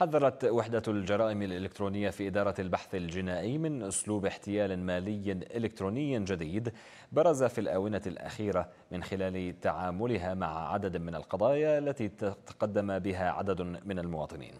حذرت وحدة الجرائم الإلكترونية في إدارة البحث الجنائي من أسلوب احتيال مالي إلكتروني جديد برز في الآونة الأخيرة من خلال تعاملها مع عدد من القضايا التي تقدم بها عدد من المواطنين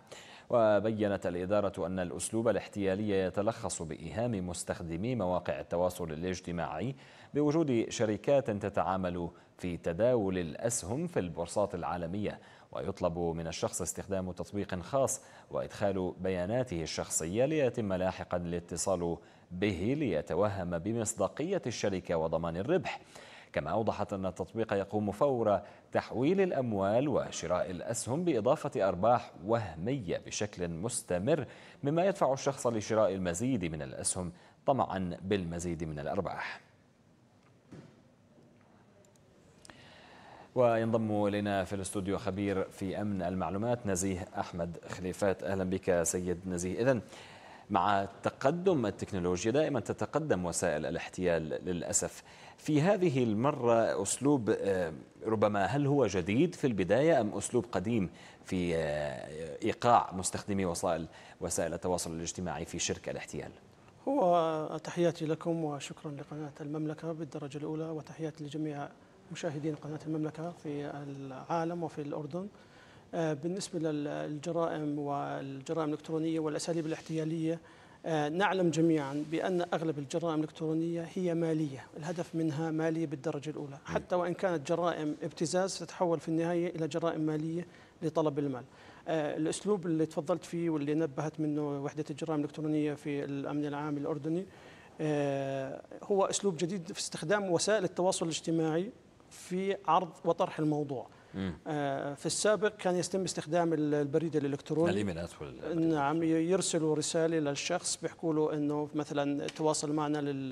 وبينت الإدارة أن الأسلوب الاحتيالي يتلخص بإيهام مستخدمي مواقع التواصل الاجتماعي بوجود شركات تتعامل في تداول الأسهم في البورصات العالمية ويطلب من الشخص استخدام تطبيق خاص وإدخال بياناته الشخصية ليتم لاحقا الاتصال به ليتوهم بمصداقية الشركة وضمان الربح كما أوضحت أن التطبيق يقوم فور تحويل الأموال وشراء الأسهم بإضافة أرباح وهمية بشكل مستمر مما يدفع الشخص لشراء المزيد من الأسهم طمعا بالمزيد من الأرباح وينضم إلينا في الاستوديو خبير في أمن المعلومات نزيه أحمد خليفات أهلا بك سيد نزيه إذن مع تقدم التكنولوجيا دائما تتقدم وسائل الاحتيال للأسف في هذه المرة أسلوب آه، ربما هل هو جديد في البداية أم أسلوب قديم في آه، إيقاع مستخدمي وسائل وسائل التواصل الاجتماعي في شرك الاحتيال؟ هو تحياتي لكم وشكرا لقناة المملكة بالدرجة الأولى وتحياتي لجميع مشاهدين قناة المملكة في العالم وفي الأردن آه، بالنسبة للجرائم والجرائم الإلكترونية والأساليب الاحتيالية آه، نعلم جميعا بأن أغلب الجرائم الإلكترونية هي مالية الهدف منها مالية بالدرجة الأولى حتى وإن كانت جرائم ابتزاز تتحول في النهاية إلى جرائم مالية لطلب المال آه، الأسلوب اللي تفضلت فيه واللي نبهت منه وحدة الجرائم الإلكترونية في الأمن العام الأردني هو أسلوب جديد في استخدام وسائل التواصل الاجتماعي في عرض وطرح الموضوع آه، في السابق كان يتم استخدام البريد الالكتروني الايميلات نعم يرسلوا رساله للشخص بيحكوا له انه مثلا تواصل معنا لل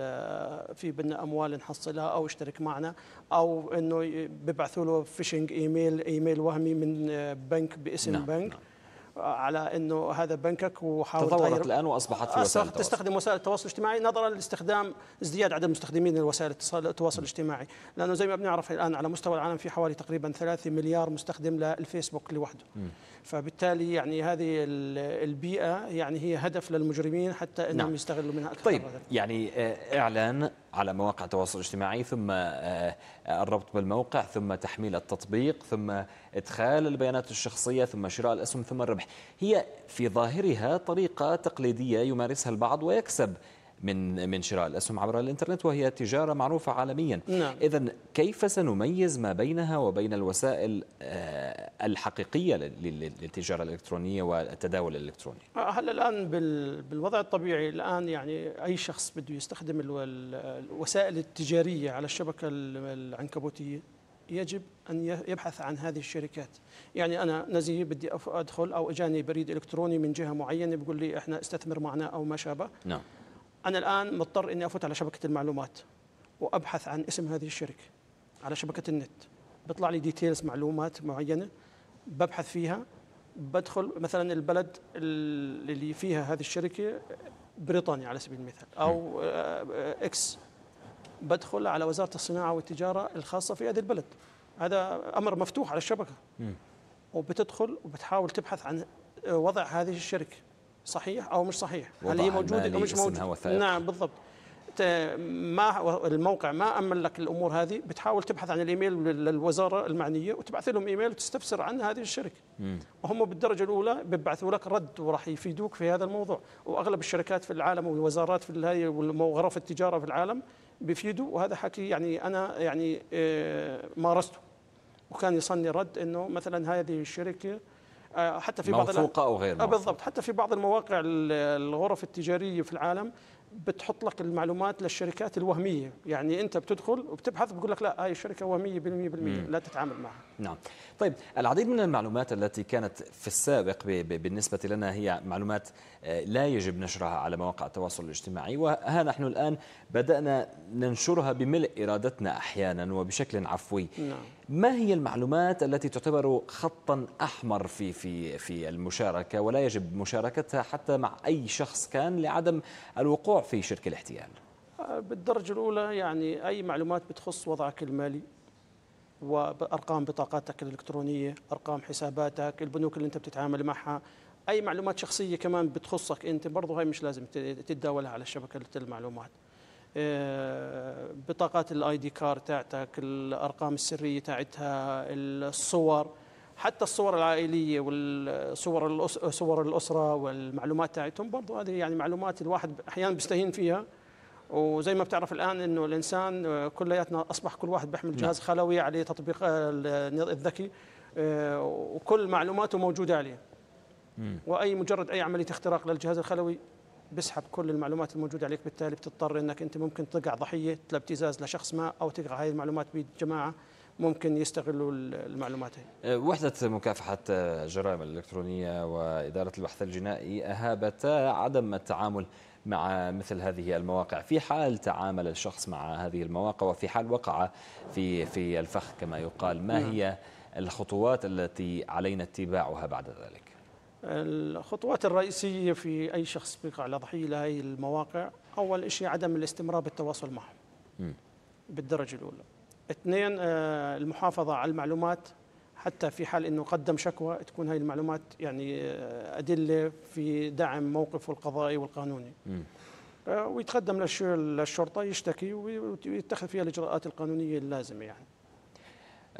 في بدنا اموال نحصلها او اشترك معنا او انه بيبعثوا له فيشنج ايميل ايميل وهمي من آه، بنك باسم نعم بنك نعم. على انه هذا بنكك وحاول تطورت الان واصبحت في آه، وسائل التواصل تستخدم وسائل التواصل الاجتماعي نظرا لاستخدام ازدياد عدد المستخدمين لوسائل التواصل الاجتماعي لانه زي ما بنعرف الان على مستوى العالم في حوالي تقريبا 3 مليار مستخدم للفيسبوك لوحده فبالتالي يعني هذه البيئه يعني هي هدف للمجرمين حتى انهم نعم. يستغلوا منها اكثر طيب يعني آه، اعلان على مواقع التواصل الاجتماعي ثم آه، الربط بالموقع ثم تحميل التطبيق ثم إدخال البيانات الشخصية ثم شراء الأسهم ثم الربح هي في ظاهرها طريقة تقليدية يمارسها البعض ويكسب من من شراء الاسهم عبر الانترنت وهي تجاره معروفه عالميا نعم. اذا كيف سنميز ما بينها وبين الوسائل آه، الحقيقيه للتجاره الالكترونيه والتداول الالكتروني؟ هلا الان بالوضع الطبيعي الان يعني اي شخص بده يستخدم الوسائل التجاريه على الشبكه العنكبوتيه يجب أن يبحث عن هذه الشركات يعني أنا نزيه بدي أدخل أو أجاني بريد إلكتروني من جهة معينة بيقول لي إحنا استثمر معنا أو ما شابه نعم أنا الآن مضطر أني أفوت على شبكة المعلومات وأبحث عن اسم هذه الشركة على شبكة النت بيطلع لي ديتيلز معلومات معينة ببحث فيها بدخل مثلا البلد اللي فيها هذه الشركه بريطانيا على سبيل المثال او آه، اكس بدخل على وزاره الصناعه والتجاره الخاصه في هذه البلد هذا امر مفتوح على الشبكه وبتدخل وبتحاول تبحث عن وضع هذه الشركه صحيح او مش صحيح هل هي موجوده او مش موجوده نعم بالضبط حتى ما الموقع ما امن لك الامور هذه بتحاول تبحث عن الايميل للوزاره المعنيه وتبعث لهم ايميل وتستفسر عن هذه الشركه مم. وهم بالدرجه الاولى بيبعثوا لك رد وراح يفيدوك في هذا الموضوع واغلب الشركات في العالم والوزارات في هذه وغرف التجاره في العالم بيفيدوا وهذا حكي يعني انا يعني آه، مارسته وكان يصلني رد انه مثلا هذه الشركه آه، حتى في بعض موثوقه او غير آه، بالضبط حتى في بعض المواقع الغرف التجاريه في العالم بتحط لك المعلومات للشركات الوهميه يعني انت بتدخل وبتبحث بقول لك لا هاي الشركه وهميه 100 لا تتعامل معها نعم طيب العديد من المعلومات التي كانت في السابق بالنسبه لنا هي معلومات آه، لا يجب نشرها على مواقع التواصل الاجتماعي وها نحن الان بدانا ننشرها بملء ارادتنا احيانا وبشكل عفوي نعم. ما هي المعلومات التي تعتبر خطا احمر في في في المشاركه ولا يجب مشاركتها حتى مع اي شخص كان لعدم الوقوع في شرك الاحتيال؟ بالدرجة الأولى يعني أي معلومات بتخص وضعك المالي وأرقام بطاقاتك الإلكترونية أرقام حساباتك البنوك اللي أنت بتتعامل معها أي معلومات شخصية كمان بتخصك أنت برضه هاي مش لازم تتداولها على شبكة المعلومات آه، بطاقات الاي دي كارد تاعتك الارقام السريه تاعتها الصور حتى الصور العائليه والصور صور الاسره والمعلومات تاعتهم برضه هذه يعني معلومات الواحد احيانا بيستهين فيها وزي ما بتعرف الان انه الانسان آه، كلياتنا اصبح كل واحد بيحمل نعم. جهاز خلوي عليه تطبيق آه، الذكي آه، وكل معلوماته موجوده عليه واي مجرد اي عمليه اختراق للجهاز الخلوي بسحب كل المعلومات الموجوده عليك بالتالي بتضطر انك انت ممكن تقع ضحيه لابتزاز لشخص ما او تقع هذه المعلومات بيد جماعه ممكن يستغلوا المعلومات هي. أه، وحدة مكافحة الجرائم أه، الإلكترونية وإدارة البحث الجنائي أهابتا أه، عدم التعامل مع مثل هذه المواقع في حال تعامل الشخص مع هذه المواقع وفي حال وقع في في الفخ كما يقال ما نعم. هي الخطوات التي علينا اتباعها بعد ذلك الخطوات الرئيسية في أي شخص بيقع على ضحية لهذه المواقع أول شيء عدم الاستمرار بالتواصل معهم بالدرجة الأولى اثنين آه، المحافظة على المعلومات حتى في حال انه قدم شكوى تكون هاي المعلومات يعني آه، ادله في دعم موقفه القضائي والقانوني. م. آه، ويتقدم للشرطه يشتكي ويتخذ فيها الاجراءات القانونيه اللازمه يعني.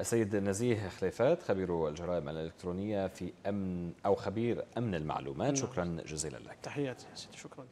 السيد نزيه خليفات خبير الجرائم الالكترونيه في امن او خبير امن المعلومات، نعم. شكرا جزيلا لك. تحياتي سيدي شكرا.